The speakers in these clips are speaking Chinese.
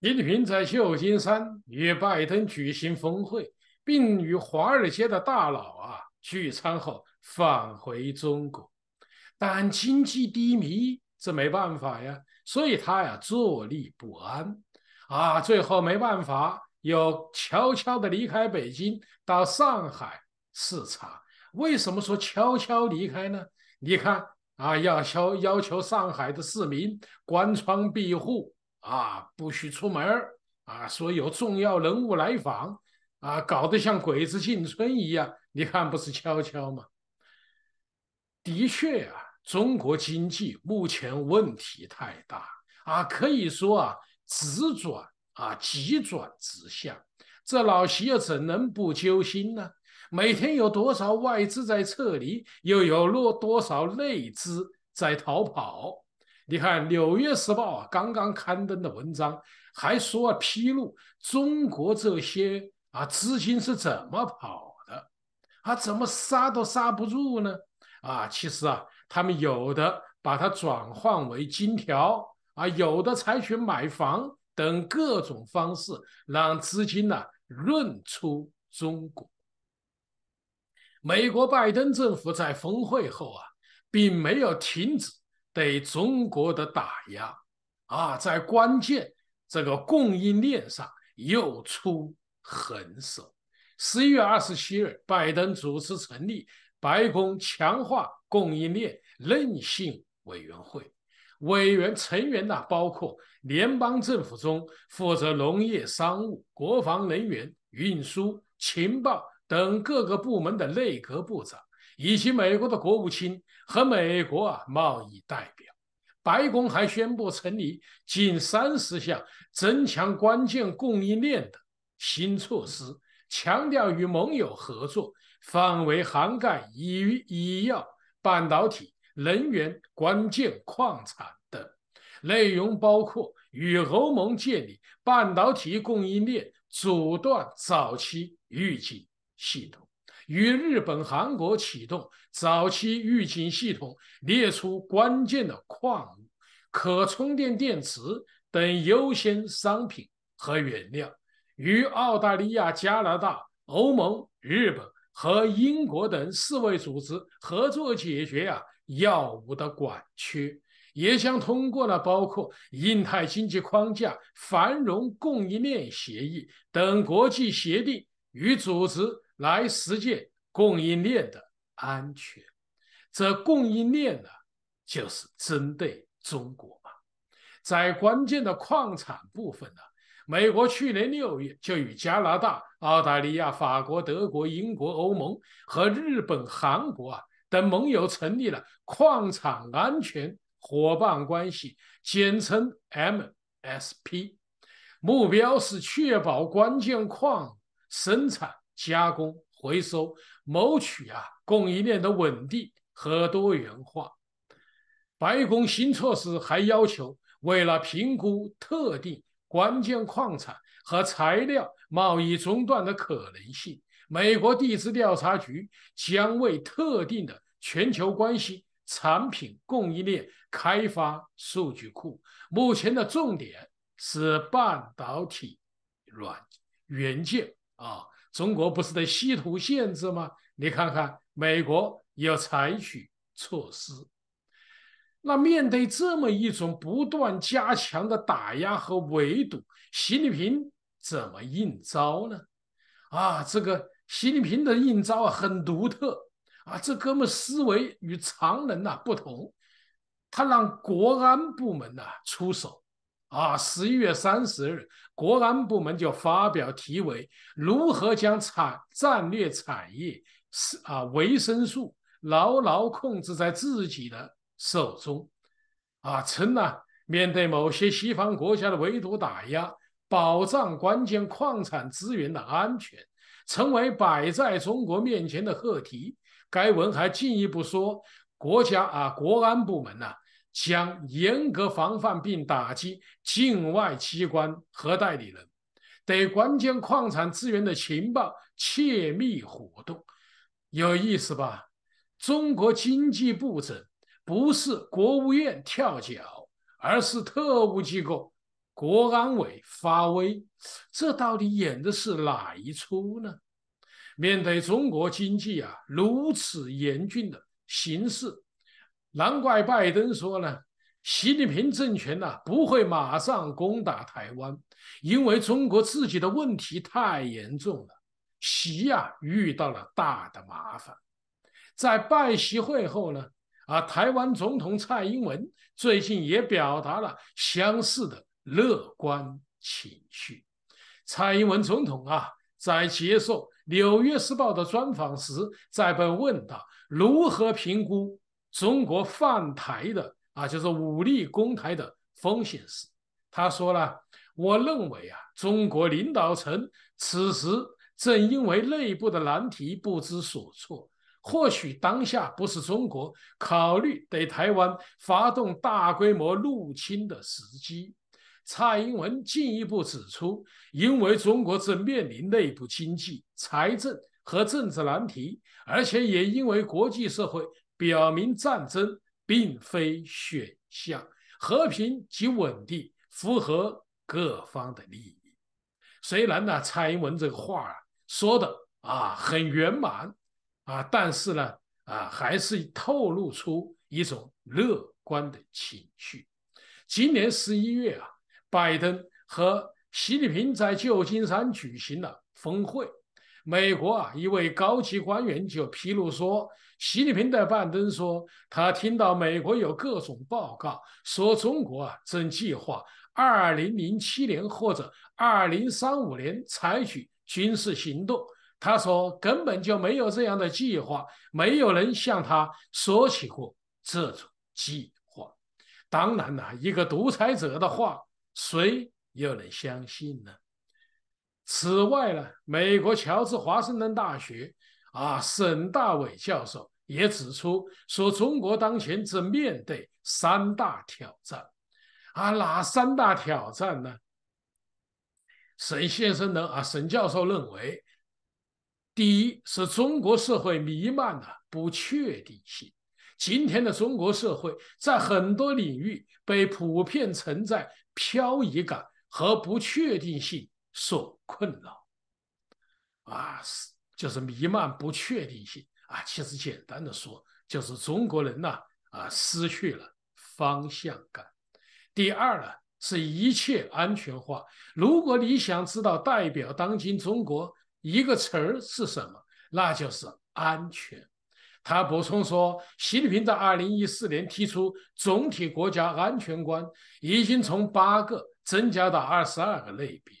习近平在旧金山与拜登举行峰会，并与华尔街的大佬啊聚餐后返回中国，但经济低迷，这没办法呀，所以他呀坐立不安啊，最后没办法，又悄悄的离开北京到上海视察。为什么说悄悄离开呢？你看啊，要求要求上海的市民关窗闭户。啊，不许出门啊！说有重要人物来访啊，搞得像鬼子进村一样。你看，不是悄悄吗？的确啊，中国经济目前问题太大啊，可以说啊，直转啊，急转直下。这老习又怎能不揪心呢？每天有多少外资在撤离，又有落多少内资在逃跑？你看《纽约时报》啊，刚刚刊登的文章还说披露中国这些啊资金是怎么跑的，啊怎么刹都刹不住呢？啊，其实啊，他们有的把它转换为金条，啊有的采取买房等各种方式让资金呢润出中国。美国拜登政府在峰会后啊，并没有停止。对中国的打压，啊，在关键这个供应链上又出狠手。十一月二十七日，拜登主持成立白宫强化供应链韧性委员会，委员成员呢包括联邦政府中负责农业、商务、国防、能源、运输、情报等各个部门的内阁部长。以及美国的国务卿和美国啊贸易代表，白宫还宣布成立近三十项增强关键供应链的新措施，强调与盟友合作，范围涵盖医医药、半导体、能源、关键矿产等，内容包括与欧盟建立半导体供应链阻断早期预警系统。与日本、韩国启动早期预警系统，列出关键的矿物、可充电电池等优先商品和原料；与澳大利亚、加拿大、欧盟、日本和英国等四位组织合作，解决啊药物的短缺；也将通过呢包括印太经济框架、繁荣供应链协议等国际协定与组织。来实践供应链的安全，这供应链呢，就是针对中国嘛。在关键的矿产部分呢，美国去年六月就与加拿大、澳大利亚、法国、德国、英国、欧盟和日本、韩国啊等盟友成立了矿产安全伙伴关系，简称 MSP，目标是确保关键矿生产。加工、回收、谋取啊，供应链的稳定和多元化。白宫新措施还要求，为了评估特定关键矿产和材料贸易中断的可能性，美国地质调查局将为特定的全球关系产品供应链开发数据库。目前的重点是半导体软元件啊。中国不是在稀土限制吗？你看看美国要采取措施。那面对这么一种不断加强的打压和围堵，习近平怎么应招呢？啊，这个习近平的应招啊，很独特啊，这哥们思维与常人呐不同，他让国安部门呐出手。啊，十一月三十日，国安部门就发表题为“如何将产战略产业是啊维生素牢牢控制在自己的手中”，啊，称呢，面对某些西方国家的围堵打压，保障关键矿产资源的安全，成为摆在中国面前的课题。该文还进一步说，国家啊，国安部门呐。将严格防范并打击境外机关和代理人对关键矿产资源的情报窃密活动，有意思吧？中国经济不整，不是国务院跳脚，而是特务机构国安委发威，这到底演的是哪一出呢？面对中国经济啊如此严峻的形势。难怪拜登说呢，习近平政权呢不会马上攻打台湾，因为中国自己的问题太严重了。习啊遇到了大的麻烦。在拜习会后呢，啊，台湾总统蔡英文最近也表达了相似的乐观情绪。蔡英文总统啊，在接受《纽约时报》的专访时，在被问到如何评估？中国犯台的啊，就是武力攻台的风险是。他说了，我认为啊，中国领导层此时正因为内部的难题不知所措，或许当下不是中国考虑对台湾发动大规模入侵的时机。蔡英文进一步指出，因为中国正面临内部经济、财政和政治难题，而且也因为国际社会。表明战争并非选项，和平及稳定符合各方的利益。虽然呢，蔡英文这个话啊说的啊很圆满啊，但是呢啊还是透露出一种乐观的情绪。今年十一月啊，拜登和习近平在旧金山举行了峰会，美国啊一位高级官员就披露说。习近平在拜登说：“他听到美国有各种报告，说中国啊正计划2007年或者2035年采取军事行动。他说根本就没有这样的计划，没有人向他说起过这种计划。当然了，一个独裁者的话，谁又能相信呢？此外呢，美国乔治华盛顿大学。”啊，沈大伟教授也指出说，中国当前正面对三大挑战。啊，哪三大挑战呢？沈先生呢？啊，沈教授认为，第一是中国社会弥漫的不确定性。今天的中国社会在很多领域被普遍存在漂移感和不确定性所困扰。啊，是。就是弥漫不确定性啊！其实简单的说，就是中国人呢啊失去了方向感。第二呢，是一切安全化。如果你想知道代表当今中国一个词儿是什么，那就是安全。他补充说，习近平在二零一四年提出总体国家安全观，已经从八个增加到二十二个类别。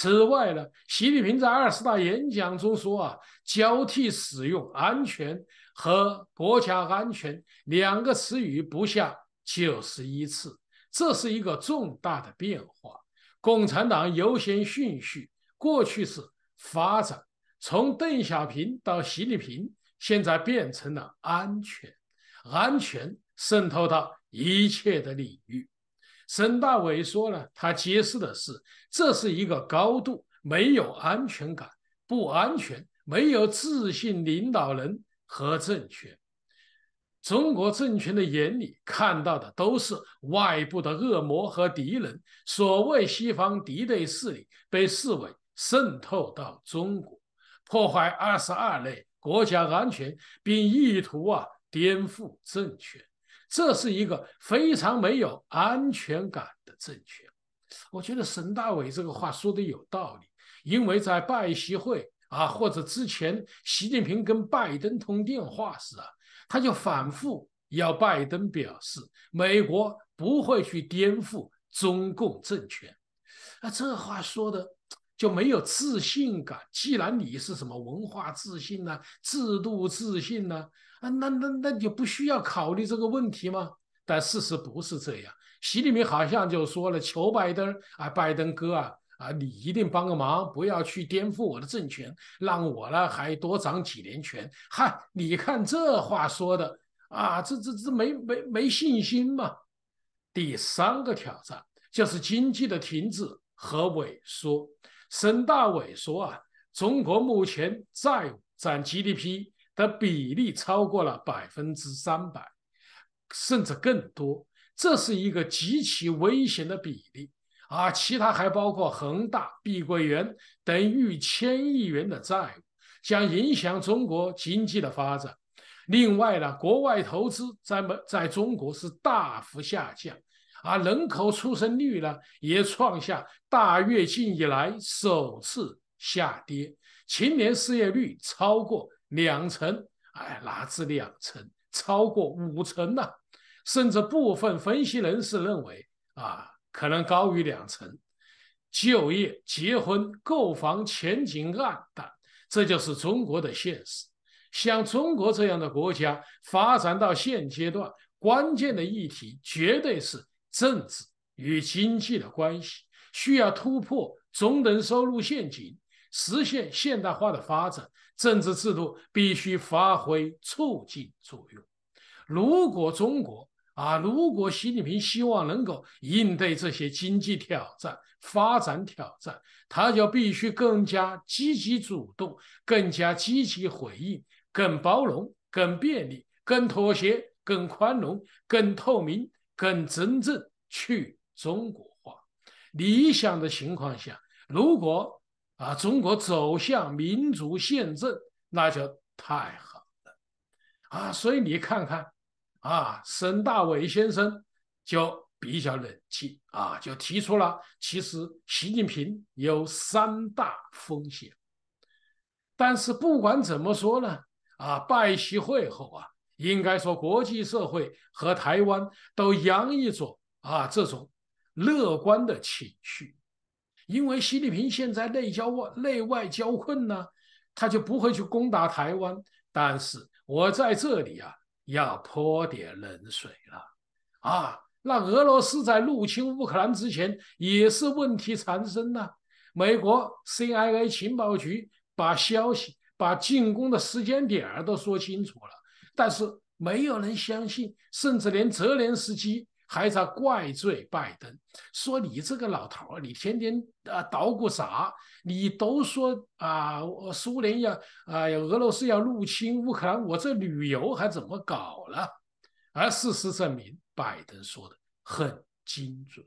此外呢，习近平在二十大演讲中说啊，交替使用“安全”和“国家安全”两个词语不下九十一次，这是一个重大的变化。共产党优先顺序，过去是发展，从邓小平到习近平，现在变成了安全，安全渗透到一切的领域。沈大伟说呢，他揭示的是，这是一个高度没有安全感、不安全、没有自信领导人和政权。中国政权的眼里看到的都是外部的恶魔和敌人。所谓西方敌对势力，被视为渗透到中国，破坏二十二类国家安全，并意图啊颠覆政权。这是一个非常没有安全感的政权。我觉得沈大伟这个话说的有道理，因为在拜习会啊，或者之前习近平跟拜登通电话时啊，他就反复要拜登表示美国不会去颠覆中共政权。那这话说的就没有自信感。既然你是什么文化自信呢？制度自信呢？啊，那那那就不需要考虑这个问题吗？但事实不是这样。习近平好像就说了：“求拜登啊，拜登哥啊，啊，你一定帮个忙，不要去颠覆我的政权，让我呢还多掌几年权。”嗨，你看这话说的啊，这这这没没没信心嘛。第三个挑战就是经济的停滞和萎缩。沈大伟说啊，中国目前债务占 GDP。的比例超过了百分之三百，甚至更多，这是一个极其危险的比例。啊！其他还包括恒大、碧桂园等逾千亿元的债务，将影响中国经济的发展。另外呢，国外投资在么在中国是大幅下降，而人口出生率呢也创下大跃进以来首次下跌，青年失业率超过。两成，哎，哪止两成，超过五成呐！甚至部分分析人士认为，啊，可能高于两成。就业、结婚、购房前景黯淡，这就是中国的现实。像中国这样的国家，发展到现阶段，关键的议题绝对是政治与经济的关系，需要突破中等收入陷阱，实现现代化的发展。政治制度必须发挥促进作用。如果中国啊，如果习近平希望能够应对这些经济挑战、发展挑战，他就必须更加积极主动，更加积极回应，更包容、更便利、更妥协、更宽容、更透明、更真正去中国化。理想的情况下，如果。啊，中国走向民主宪政，那就太好了啊！所以你看看，啊，沈大伟先生就比较冷静啊，就提出了，其实习近平有三大风险。但是不管怎么说呢，啊，拜习会后啊，应该说国际社会和台湾都洋溢着啊这种乐观的情绪。因为习近平现在内交外内外交困呢，他就不会去攻打台湾。但是我在这里啊，要泼点冷水了啊！那俄罗斯在入侵乌克兰之前也是问题缠身呐。美国 CIA 情报局把消息、把进攻的时间点儿都说清楚了，但是没有人相信，甚至连泽连斯基。还在怪罪拜登，说你这个老头儿，你天天啊捣鼓啥？你都说啊，苏联要啊，俄罗斯要入侵乌克兰，我这旅游还怎么搞了？而事实证明，拜登说的很精准。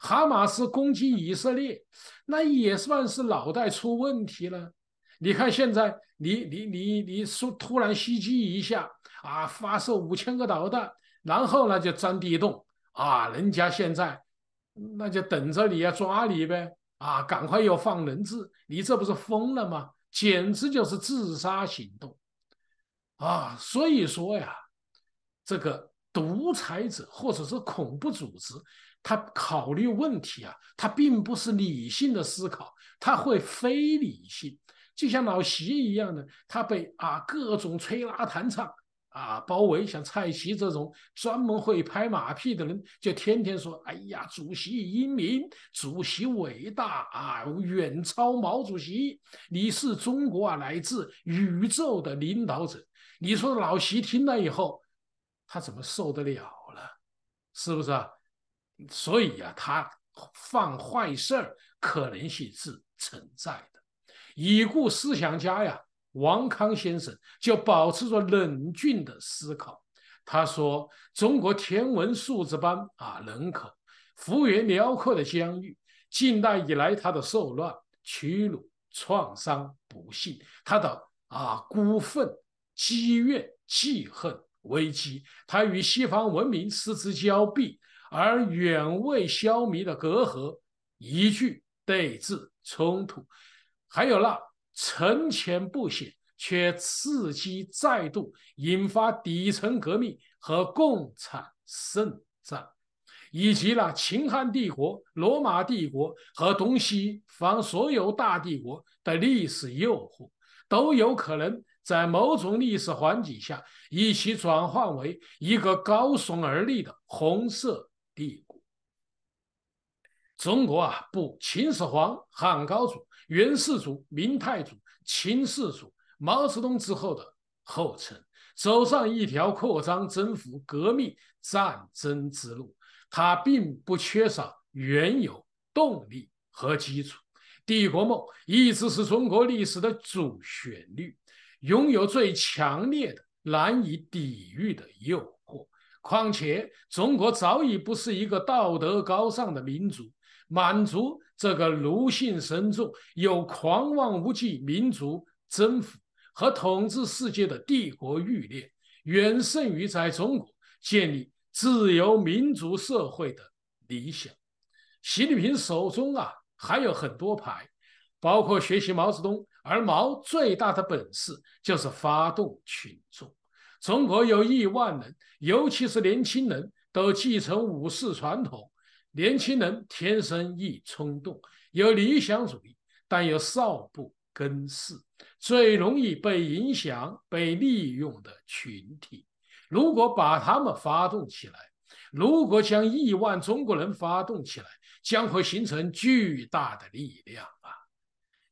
哈马斯攻击以色列，那也算是脑袋出问题了。你看现在，你你你你说突然袭击一下啊，发射五千个导弹，然后呢就钻地洞。啊，人家现在那就等着你要抓你呗！啊，赶快又放人质，你这不是疯了吗？简直就是自杀行动啊！所以说呀，这个独裁者或者是恐怖组织，他考虑问题啊，他并不是理性的思考，他会非理性，就像老习一样的，他被啊各种吹拉弹唱。啊，包围像蔡奇这种专门会拍马屁的人，就天天说：“哎呀，主席英明，主席伟大啊，远超毛主席。你是中国啊，来自宇宙的领导者。”你说老习听了以后，他怎么受得了了？是不是啊？所以呀，他犯坏事儿可能性是存在的。已故思想家呀。王康先生就保持着冷峻的思考。他说：“中国天文数字般啊人口，幅员辽阔的疆域，近代以来他的受乱、屈辱、创伤、不幸，他的啊孤愤、积怨、记恨、危机，他与西方文明失之交臂，而远未消弭的隔阂、一句对峙、冲突，还有那……”沉潜不显，却伺机再度引发底层革命和共产圣战，以及那秦汉帝国、罗马帝国和东西方所有大帝国的历史诱惑，都有可能在某种历史环境下一起转换为一个高耸而立的红色帝国。中国啊，不秦始皇、汉高祖、元世祖、明太祖、清世祖、毛泽东之后的后尘，走上一条扩张、征服、革命、战争之路。它并不缺少原有动力和基础。帝国梦一直是中国历史的主旋律，拥有最强烈的、难以抵御的诱惑。况且，中国早已不是一个道德高尚的民族。满足这个奴性深重、有狂妄无忌、民族征服和统治世界的帝国欲念，远胜于在中国建立自由民族社会的理想。习近平手中啊还有很多牌，包括学习毛泽东，而毛最大的本事就是发动群众。中国有亿万人，尤其是年轻人都继承武士传统。年轻人天生易冲动，有理想主义，但又少不更事，最容易被影响、被利用的群体。如果把他们发动起来，如果将亿万中国人发动起来，将会形成巨大的力量啊！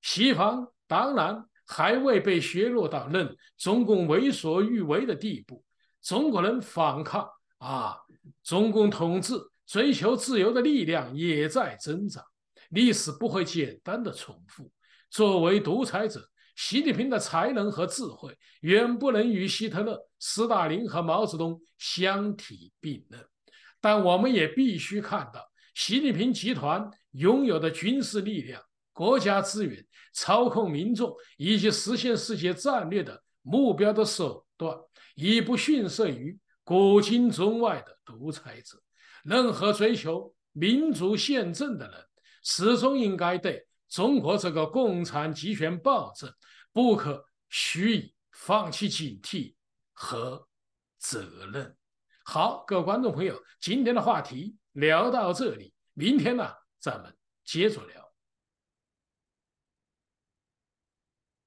西方当然还未被削弱到任中共为所欲为的地步。中国人反抗啊！中共统治。追求自由的力量也在增长。历史不会简单的重复。作为独裁者，习近平的才能和智慧远不能与希特勒、斯大林和毛泽东相提并论。但我们也必须看到，习近平集团拥有的军事力量、国家资源、操控民众以及实现世界战略的目标的手段，已不逊色于古今中外的独裁者。任何追求民主宪政的人，始终应该对中国这个共产集权暴政不可许以放弃警惕和责任。好，各位观众朋友，今天的话题聊到这里，明天呢咱们接着聊。